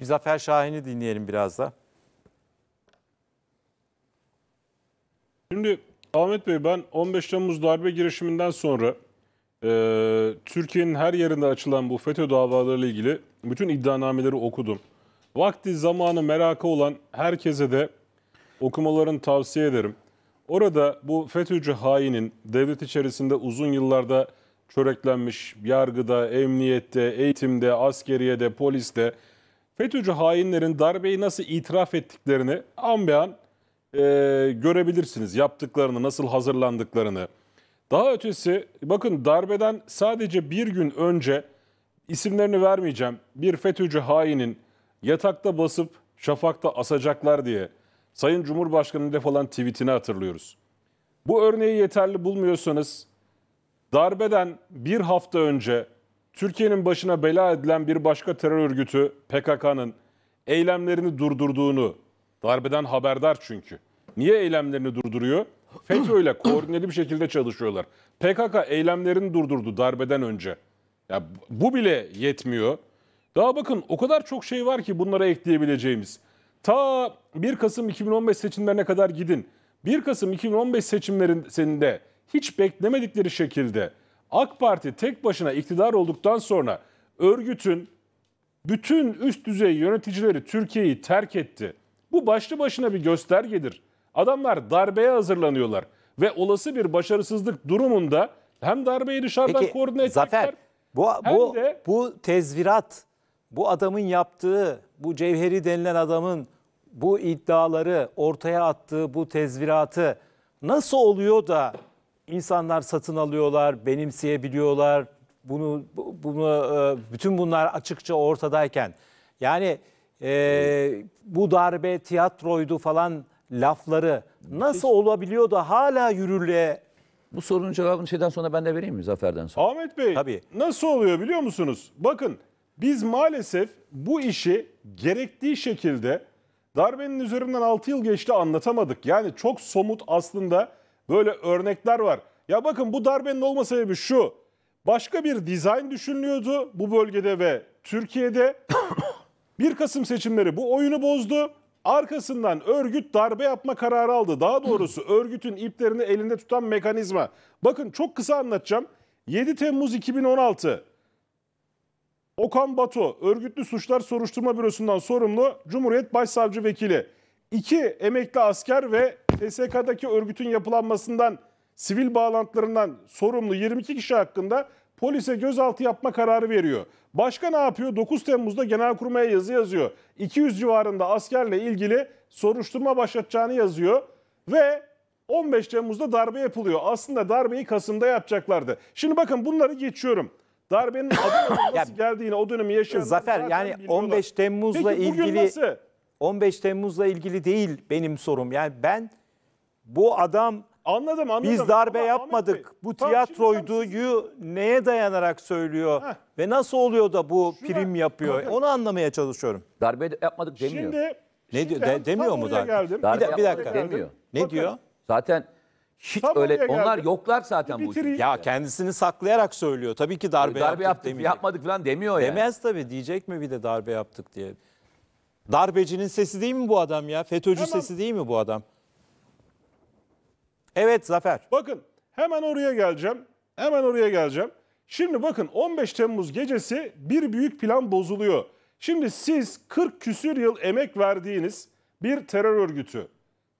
Bir Zafer Şahin'i dinleyelim biraz da. Şimdi Ahmet Bey ben 15 Temmuz darbe girişiminden sonra e, Türkiye'nin her yerinde açılan bu FETÖ davalarıyla ilgili bütün iddianameleri okudum. Vakti zamanı merakı olan herkese de okumalarını tavsiye ederim. Orada bu FETÖ'cü hainin devlet içerisinde uzun yıllarda çöreklenmiş yargıda, emniyette, eğitimde, askeriyede, poliste, poliste FETÖ'cü hainlerin darbeyi nasıl itiraf ettiklerini an be an e, görebilirsiniz. Yaptıklarını, nasıl hazırlandıklarını. Daha ötesi bakın darbeden sadece bir gün önce isimlerini vermeyeceğim. Bir FETÖ'cü hainin yatakta basıp şafakta asacaklar diye Sayın Cumhurbaşkanı'nın defalan tweetini hatırlıyoruz. Bu örneği yeterli bulmuyorsanız darbeden bir hafta önce Türkiye'nin başına bela edilen bir başka terör örgütü PKK'nın eylemlerini durdurduğunu, darbeden haberdar çünkü. Niye eylemlerini durduruyor? FETÖ ile koordineli bir şekilde çalışıyorlar. PKK eylemlerini durdurdu darbeden önce. Ya bu bile yetmiyor. Daha bakın o kadar çok şey var ki bunlara ekleyebileceğimiz. Ta 1 Kasım 2015 seçimlerine kadar gidin. 1 Kasım 2015 seçimlerinde hiç beklemedikleri şekilde AK Parti tek başına iktidar olduktan sonra örgütün bütün üst düzey yöneticileri Türkiye'yi terk etti. Bu başlı başına bir göstergedir. Adamlar darbeye hazırlanıyorlar ve olası bir başarısızlık durumunda hem darbeyi dışarıdan Peki, koordine edecekler. Zafer, bu bu de, bu tezvirat, bu adamın yaptığı, bu cevheri denilen adamın bu iddiaları ortaya attığı bu tezviratı nasıl oluyor da insanlar satın alıyorlar, benimseyebiliyorlar. Bunu bunu e, bütün bunlar açıkça ortadayken yani e, bu darbe tiyatroydu falan lafları nasıl olabiliyor da hala yürürlüğe bu sorunun cevabını şeyden sonra ben de vereyim mi Zafer'den sonra? Ahmet Bey Tabii. nasıl oluyor biliyor musunuz? Bakın biz maalesef bu işi gerektiği şekilde darbenin üzerinden 6 yıl geçti anlatamadık. Yani çok somut aslında Böyle örnekler var. Ya bakın bu darbenin olma sebebi şu. Başka bir dizayn düşünülüyordu bu bölgede ve Türkiye'de. 1 Kasım seçimleri bu oyunu bozdu. Arkasından örgüt darbe yapma kararı aldı. Daha doğrusu örgütün iplerini elinde tutan mekanizma. Bakın çok kısa anlatacağım. 7 Temmuz 2016 Okan Bato, Örgütlü Suçlar Soruşturma Bürosu'ndan sorumlu Cumhuriyet Başsavcı Vekili. İki emekli asker ve PSK'daki örgütün yapılanmasından, sivil bağlantılarından sorumlu 22 kişi hakkında polise gözaltı yapma kararı veriyor. Başka ne yapıyor? 9 Temmuz'da genel kurmaya yazı yazıyor. 200 civarında askerle ilgili soruşturma başlatacağını yazıyor ve 15 Temmuz'da darbe yapılıyor. Aslında darbeyi Kasım'da yapacaklardı. Şimdi bakın bunları geçiyorum. Darbenin adı nasıl geldiğini o dönemi yaşayan Zafer yani 15 Temmuz'la Peki, ilgili nasıl? 15 Temmuz'la ilgili değil benim sorum. Yani ben bu adam Anladım anladım. biz darbe Ama yapmadık. Bey, bu tamam, tiyatroydu şimdi yu neye dayanarak söylüyor Heh. ve nasıl oluyor da bu Şuna- prim yapıyor? Bakın. Onu anlamaya çalışıyorum. Darbe yapmadık demiyor. Şimdi Ne diyor? De- demiyor mu oraya Darbe Bir bir dakika. demiyor. Ne Bakın, diyor? Zaten hiç Tam öyle onlar yoklar zaten bu işi. Ya kendisini saklayarak söylüyor. Tabii ki darbe, Darbe, yaptık, yaptık yapmadık falan demiyor yani. Demez tabii. Diyecek mi bir de darbe yaptık diye. Darbecinin sesi değil mi bu adam ya? FETÖ'cü Tamam. sesi değil mi bu adam? Evet Zafer. Bakın hemen oraya geleceğim. Hemen oraya geleceğim. Şimdi bakın 15 Temmuz gecesi bir büyük plan bozuluyor. Şimdi siz 40 küsür yıl emek verdiğiniz bir terör örgütü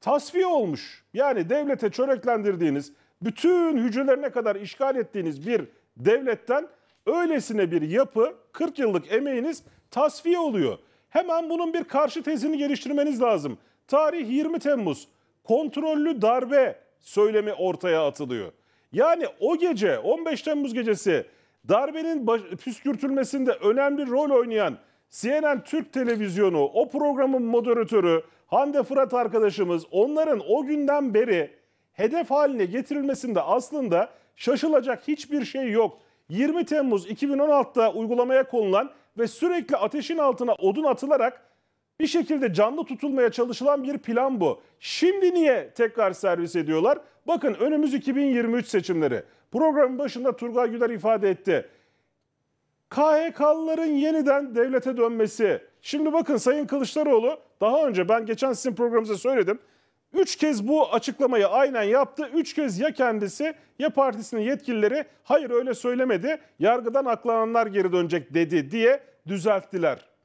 tasfiye olmuş. Yani devlete çöreklendirdiğiniz, bütün hücrelerine kadar işgal ettiğiniz bir devletten öylesine bir yapı 40 yıllık emeğiniz tasfiye oluyor. Hemen bunun bir karşı tezini geliştirmeniz lazım. Tarih 20 Temmuz. Kontrollü darbe söylemi ortaya atılıyor. Yani o gece 15 Temmuz gecesi darbenin baş, püskürtülmesinde önemli rol oynayan CNN Türk Televizyonu, o programın moderatörü Hande Fırat arkadaşımız onların o günden beri hedef haline getirilmesinde aslında şaşılacak hiçbir şey yok. 20 Temmuz 2016'da uygulamaya konulan ve sürekli ateşin altına odun atılarak bir şekilde canlı tutulmaya çalışılan bir plan bu. Şimdi niye tekrar servis ediyorlar? Bakın önümüz 2023 seçimleri. Programın başında Turgay Güler ifade etti. KHK'lıların yeniden devlete dönmesi. Şimdi bakın Sayın Kılıçdaroğlu daha önce ben geçen sizin programınıza söyledim. Üç kez bu açıklamayı aynen yaptı. Üç kez ya kendisi ya partisinin yetkilileri hayır öyle söylemedi. Yargıdan aklananlar geri dönecek dedi diye düzelttiler.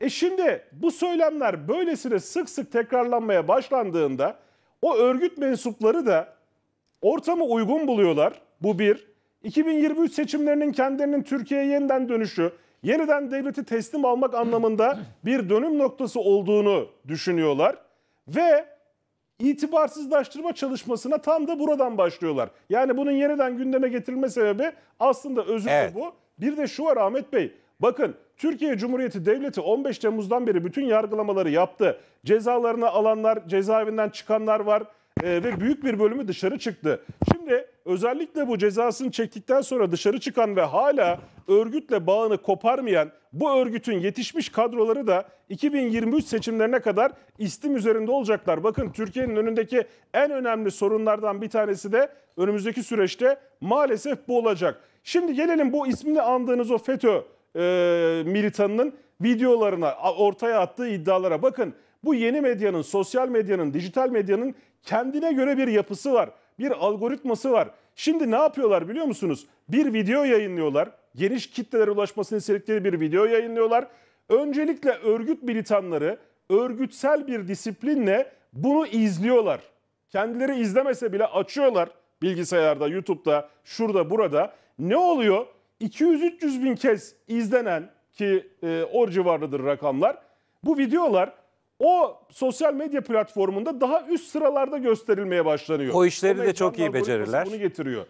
E şimdi bu söylemler böylesine sık sık tekrarlanmaya başlandığında o örgüt mensupları da ortamı uygun buluyorlar. Bu bir. 2023 seçimlerinin kendilerinin Türkiye'ye yeniden dönüşü, yeniden devleti teslim almak anlamında bir dönüm noktası olduğunu düşünüyorlar. Ve itibarsızlaştırma çalışmasına tam da buradan başlıyorlar. Yani bunun yeniden gündeme getirilme sebebi aslında özür evet. bu. Bir de şu var Ahmet Bey, Bakın Türkiye Cumhuriyeti Devleti 15 Temmuz'dan beri bütün yargılamaları yaptı. Cezalarını alanlar, cezaevinden çıkanlar var e, ve büyük bir bölümü dışarı çıktı. Şimdi özellikle bu cezasını çektikten sonra dışarı çıkan ve hala örgütle bağını koparmayan bu örgütün yetişmiş kadroları da 2023 seçimlerine kadar istim üzerinde olacaklar. Bakın Türkiye'nin önündeki en önemli sorunlardan bir tanesi de önümüzdeki süreçte maalesef bu olacak. Şimdi gelelim bu ismini andığınız o FETÖ e, militanının videolarına, ortaya attığı iddialara bakın. Bu yeni medyanın, sosyal medyanın, dijital medyanın kendine göre bir yapısı var. Bir algoritması var. Şimdi ne yapıyorlar biliyor musunuz? Bir video yayınlıyorlar. Geniş kitlelere ulaşmasını istedikleri bir video yayınlıyorlar. Öncelikle örgüt militanları örgütsel bir disiplinle bunu izliyorlar. Kendileri izlemese bile açıyorlar bilgisayarda, YouTube'da, şurada, burada. Ne oluyor? 200-300 bin kez izlenen ki e, or civarıdır rakamlar. Bu videolar o sosyal medya platformunda daha üst sıralarda gösterilmeye başlanıyor. O işleri o de çok iyi becerirler. Bunu getiriyor.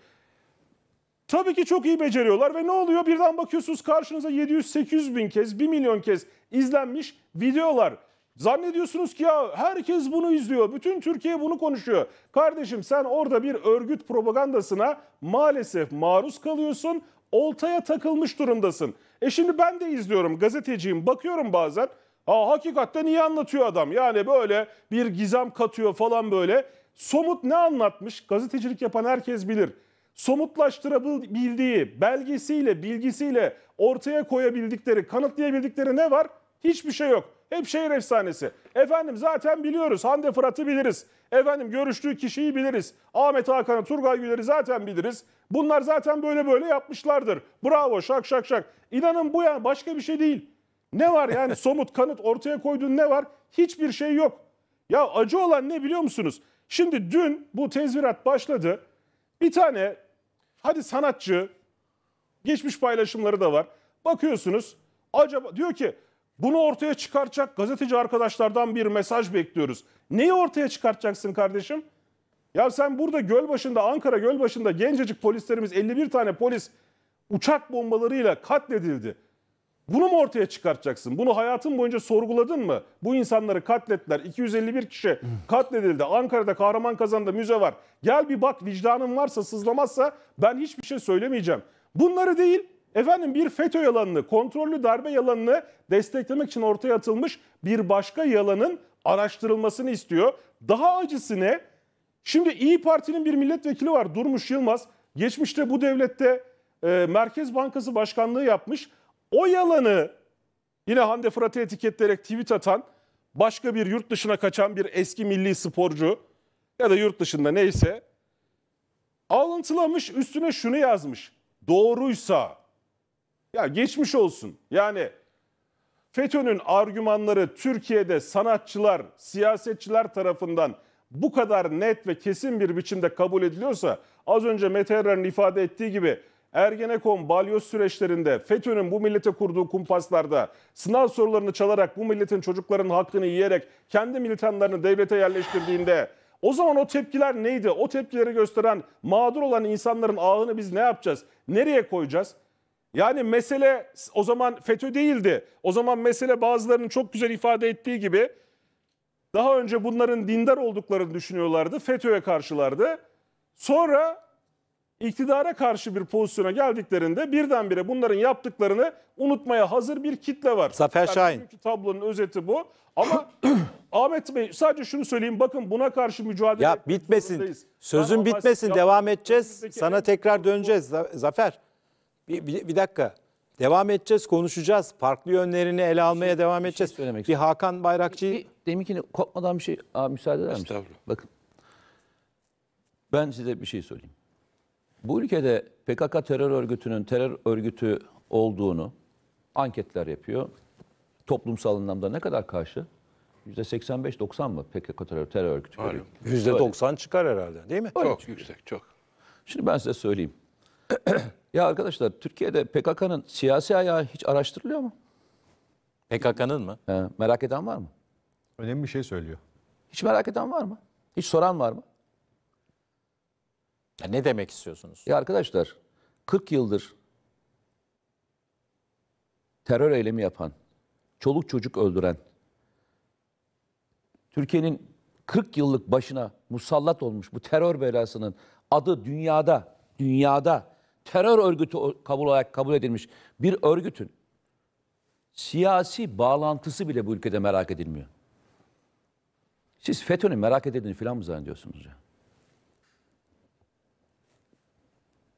Tabii ki çok iyi beceriyorlar ve ne oluyor? Birden bakıyorsunuz karşınıza 700-800 bin kez, 1 milyon kez izlenmiş videolar. Zannediyorsunuz ki ya herkes bunu izliyor, bütün Türkiye bunu konuşuyor. Kardeşim sen orada bir örgüt propagandasına maalesef maruz kalıyorsun oltaya takılmış durumdasın. E şimdi ben de izliyorum gazeteciyim bakıyorum bazen. Ha hakikaten iyi anlatıyor adam. Yani böyle bir gizem katıyor falan böyle. Somut ne anlatmış? Gazetecilik yapan herkes bilir. Somutlaştırabildiği, belgesiyle, bilgisiyle ortaya koyabildikleri, kanıtlayabildikleri ne var? Hiçbir şey yok. Hep şehir efsanesi. Efendim zaten biliyoruz. Hande Fırat'ı biliriz. Efendim görüştüğü kişiyi biliriz. Ahmet Hakan'ı, Turgay Güler'i zaten biliriz. Bunlar zaten böyle böyle yapmışlardır. Bravo şak şak şak. İnanın bu yani başka bir şey değil. Ne var yani somut kanıt ortaya koyduğun ne var? Hiçbir şey yok. Ya acı olan ne biliyor musunuz? Şimdi dün bu tezvirat başladı. Bir tane hadi sanatçı geçmiş paylaşımları da var. Bakıyorsunuz acaba diyor ki bunu ortaya çıkartacak gazeteci arkadaşlardan bir mesaj bekliyoruz. Neyi ortaya çıkartacaksın kardeşim? Ya sen burada Gölbaşı'nda, Ankara Gölbaşı'nda gencecik polislerimiz 51 tane polis uçak bombalarıyla katledildi. Bunu mu ortaya çıkartacaksın? Bunu hayatın boyunca sorguladın mı? Bu insanları katlettiler. 251 kişi katledildi. Ankara'da Kahraman Kazan'da müze var. Gel bir bak vicdanın varsa sızlamazsa ben hiçbir şey söylemeyeceğim. Bunları değil Efendim bir FETÖ yalanını, kontrollü darbe yalanını desteklemek için ortaya atılmış bir başka yalanın araştırılmasını istiyor. Daha acısı ne? Şimdi İyi Parti'nin bir milletvekili var Durmuş Yılmaz. Geçmişte bu devlette e, Merkez Bankası Başkanlığı yapmış. O yalanı yine Hande Fırat'ı etiketleyerek tweet atan başka bir yurt dışına kaçan bir eski milli sporcu ya da yurt dışında neyse alıntılamış üstüne şunu yazmış. Doğruysa ya geçmiş olsun. Yani FETÖ'nün argümanları Türkiye'de sanatçılar, siyasetçiler tarafından bu kadar net ve kesin bir biçimde kabul ediliyorsa az önce Mete Erer'in ifade ettiği gibi Ergenekon balyoz süreçlerinde FETÖ'nün bu millete kurduğu kumpaslarda sınav sorularını çalarak bu milletin çocukların hakkını yiyerek kendi militanlarını devlete yerleştirdiğinde o zaman o tepkiler neydi? O tepkileri gösteren mağdur olan insanların ağını biz ne yapacağız? Nereye koyacağız? Yani mesele o zaman FETÖ değildi. O zaman mesele bazılarının çok güzel ifade ettiği gibi daha önce bunların dindar olduklarını düşünüyorlardı. FETÖ'ye karşılardı. Sonra iktidara karşı bir pozisyona geldiklerinde birdenbire bunların yaptıklarını unutmaya hazır bir kitle var. Zafer Şahin. Çünkü tablonun özeti bu. Ama Ahmet Bey sadece şunu söyleyeyim bakın buna karşı mücadele Ya bitmesin. Sözün bitmesin devam edeceğiz. Sana tekrar döneceğiz Zafer. Bir, bir, bir dakika. Devam edeceğiz, konuşacağız. Farklı yönlerini ele almaya şey, devam edeceğiz. Bir, şey bir Hakan Bayrakçı... Bir, deminkini kopmadan bir şey... Aa, müsaade eder misin? Bakın. Ben size bir şey söyleyeyim. Bu ülkede PKK terör örgütünün terör örgütü olduğunu anketler yapıyor. Toplumsal anlamda ne kadar karşı? %85-90 mı PKK terör, terör örgütü? %90 çıkar herhalde değil mi? Öyle çok çıkıyor. yüksek, çok. Şimdi ben size söyleyeyim. ya arkadaşlar Türkiye'de PKK'nın siyasi ayağı hiç araştırılıyor mu? PKK'nın mı? He, merak eden var mı? Önemli bir şey söylüyor. Hiç merak eden var mı? Hiç soran var mı? Ya ne demek istiyorsunuz? Ya arkadaşlar 40 yıldır terör eylemi yapan, çoluk çocuk öldüren, Türkiye'nin 40 yıllık başına musallat olmuş bu terör belasının adı dünyada, dünyada terör örgütü kabul olarak kabul edilmiş bir örgütün siyasi bağlantısı bile bu ülkede merak edilmiyor. Siz FETÖ'nün merak edildiğini falan mı zannediyorsunuz ya?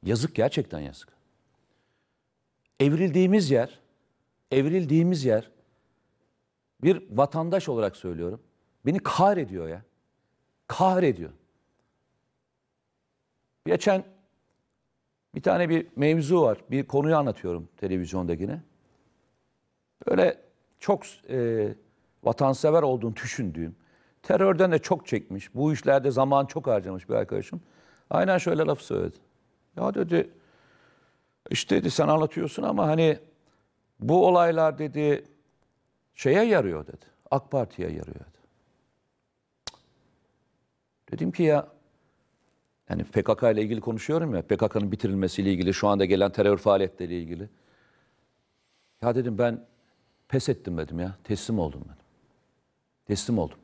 Yazık gerçekten yazık. Evrildiğimiz yer, evrildiğimiz yer bir vatandaş olarak söylüyorum. Beni kahrediyor ya. Kahrediyor. Geçen bir tane bir mevzu var. Bir konuyu anlatıyorum televizyondakine. Böyle çok e, vatansever olduğunu düşündüğüm, terörden de çok çekmiş, bu işlerde zaman çok harcamış bir arkadaşım. Aynen şöyle laf söyledi. Ya dedi, işte dedi sen anlatıyorsun ama hani bu olaylar dedi şeye yarıyor dedi. AK Parti'ye yarıyor dedi. Dedim ki ya yani PKK ile ilgili konuşuyorum ya, PKK'nın bitirilmesiyle ilgili, şu anda gelen terör faaliyetleriyle ilgili. Ya dedim ben pes ettim dedim ya, teslim oldum dedim. Teslim oldum.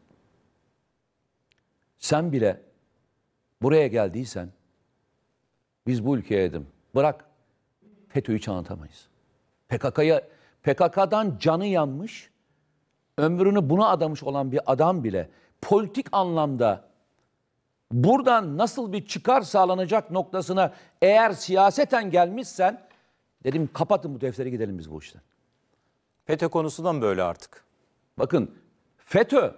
Sen bile buraya geldiysen, biz bu ülkeye dedim, bırak FETÖ'yü çantamayız. PKK'ya, PKK'dan canı yanmış, ömrünü buna adamış olan bir adam bile politik anlamda buradan nasıl bir çıkar sağlanacak noktasına eğer siyaseten gelmişsen dedim kapatın bu defteri gidelim biz bu işten. FETÖ konusundan böyle artık. Bakın FETÖ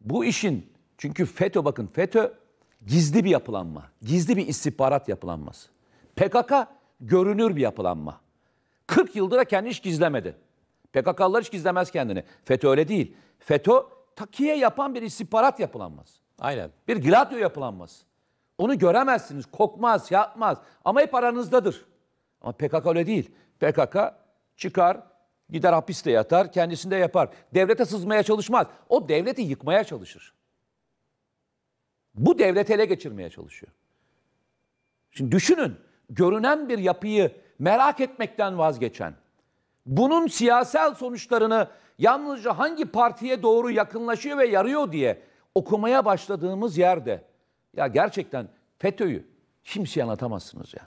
bu işin çünkü FETÖ bakın FETÖ gizli bir yapılanma. Gizli bir istihbarat yapılanması. PKK görünür bir yapılanma. 40 yıldır da kendini hiç gizlemedi. PKK'lılar hiç gizlemez kendini. FETÖ öyle değil. FETÖ takiye yapan bir istihbarat yapılanması. Aynen. Bir Gladio yapılanması. Onu göremezsiniz. Kokmaz, yapmaz. Ama hep aranızdadır. Ama PKK öyle değil. PKK çıkar, gider hapiste yatar, kendisinde yapar. Devlete sızmaya çalışmaz. O devleti yıkmaya çalışır. Bu devleti ele geçirmeye çalışıyor. Şimdi düşünün, görünen bir yapıyı merak etmekten vazgeçen, bunun siyasal sonuçlarını yalnızca hangi partiye doğru yakınlaşıyor ve yarıyor diye okumaya başladığımız yerde ya gerçekten FETÖ'yü kimseye anlatamazsınız ya.